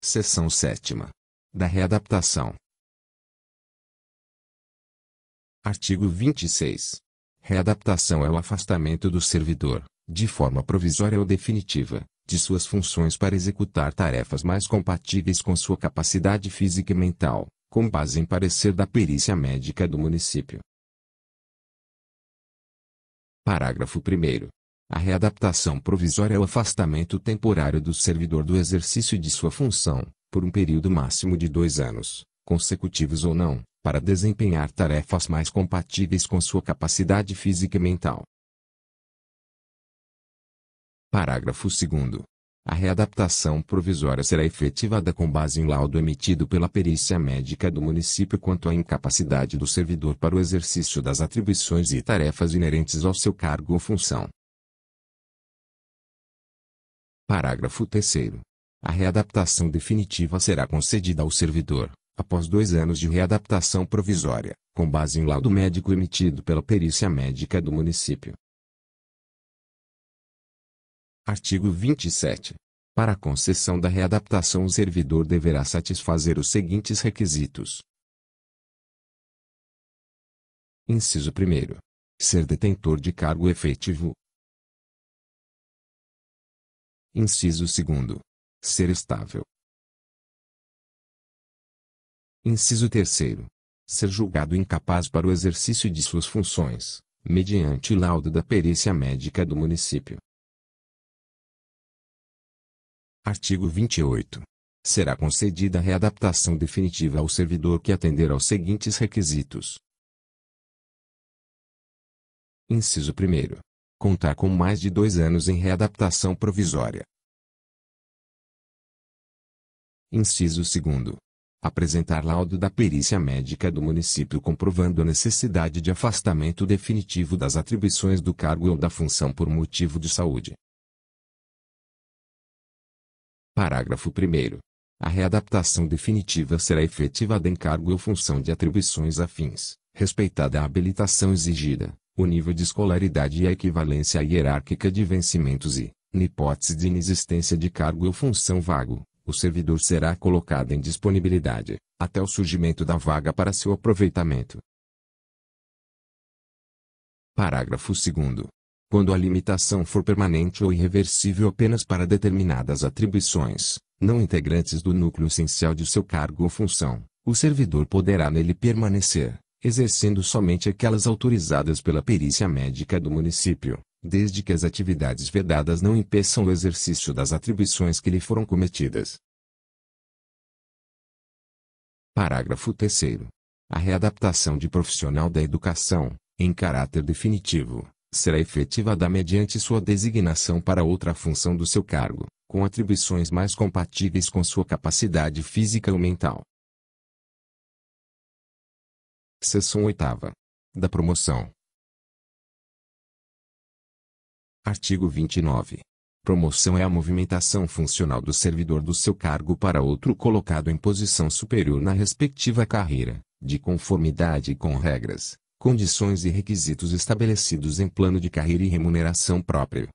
Seção sétima. Da readaptação. Artigo 26. Readaptação é o afastamento do servidor, de forma provisória ou definitiva, de suas funções para executar tarefas mais compatíveis com sua capacidade física e mental, com base em parecer da perícia médica do município. Parágrafo 1. A readaptação provisória é o afastamento temporário do servidor do exercício de sua função, por um período máximo de dois anos, consecutivos ou não, para desempenhar tarefas mais compatíveis com sua capacidade física e mental. Parágrafo 2. A readaptação provisória será efetivada com base em laudo emitido pela perícia médica do município quanto à incapacidade do servidor para o exercício das atribuições e tarefas inerentes ao seu cargo ou função, Parágrafo 3 A readaptação definitiva será concedida ao servidor, após dois anos de readaptação provisória, com base em laudo médico emitido pela perícia médica do município. Artigo 27. Para a concessão da readaptação o servidor deverá satisfazer os seguintes requisitos. Inciso 1. Ser detentor de cargo efetivo, Inciso segundo. Ser estável. Inciso terceiro. Ser julgado incapaz para o exercício de suas funções, mediante laudo da perícia médica do município. Artigo 28. Será concedida a readaptação definitiva ao servidor que atender aos seguintes requisitos. Inciso 1 contar com mais de dois anos em readaptação provisória. Inciso 2. Apresentar laudo da perícia médica do município comprovando a necessidade de afastamento definitivo das atribuições do cargo ou da função por motivo de saúde. Parágrafo 1. A readaptação definitiva será efetivada em cargo ou função de atribuições afins, respeitada a habilitação exigida, o nível de escolaridade e a equivalência hierárquica de vencimentos e, na hipótese de inexistência de cargo ou função vago, o servidor será colocado em disponibilidade, até o surgimento da vaga para seu aproveitamento. Parágrafo 2. Quando a limitação for permanente ou irreversível apenas para determinadas atribuições, não integrantes do núcleo essencial de seu cargo ou função, o servidor poderá nele permanecer, exercendo somente aquelas autorizadas pela perícia médica do município, desde que as atividades vedadas não impeçam o exercício das atribuições que lhe foram cometidas. Parágrafo 3 A readaptação de profissional da educação, em caráter definitivo, será efetivada mediante sua designação para outra função do seu cargo, com atribuições mais compatíveis com sua capacidade física ou mental, Seção oitava. Da promoção. Artigo 29. Promoção é a movimentação funcional do servidor do seu cargo para outro colocado em posição superior na respectiva carreira, de conformidade com regras, condições e requisitos estabelecidos em plano de carreira e remuneração próprio.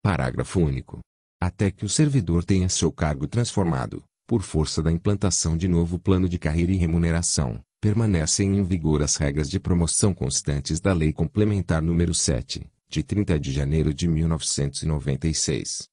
Parágrafo único. Até que o servidor tenha seu cargo transformado, por força da implantação de novo plano de carreira e remuneração, permanecem em vigor as regras de promoção constantes da Lei Complementar nº 7, de 30 de janeiro de 1996.